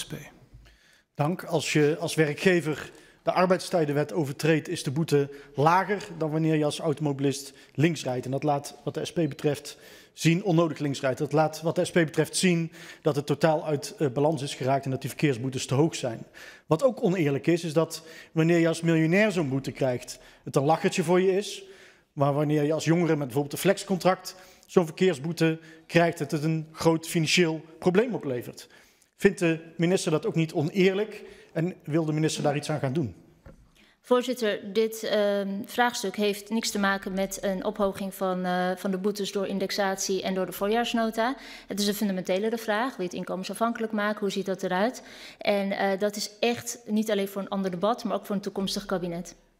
SP. Dank. Als je als werkgever de arbeidstijdenwet overtreedt, is de boete lager dan wanneer je als automobilist links rijdt. En dat laat wat de SP betreft zien, onnodig links rijdt. Dat laat wat de SP betreft zien dat het totaal uit eh, balans is geraakt en dat die verkeersboetes te hoog zijn. Wat ook oneerlijk is, is dat wanneer je als miljonair zo'n boete krijgt, het een lachertje voor je is. Maar wanneer je als jongere met bijvoorbeeld een flexcontract zo'n verkeersboete krijgt, het een groot financieel probleem oplevert. Vindt de minister dat ook niet oneerlijk en wil de minister daar iets aan gaan doen? Voorzitter, dit uh, vraagstuk heeft niks te maken met een ophoging van, uh, van de boetes door indexatie en door de voorjaarsnota. Het is een fundamentele vraag. Wil je het inkomensafhankelijk maken? Hoe ziet dat eruit? En uh, dat is echt niet alleen voor een ander debat, maar ook voor een toekomstig kabinet.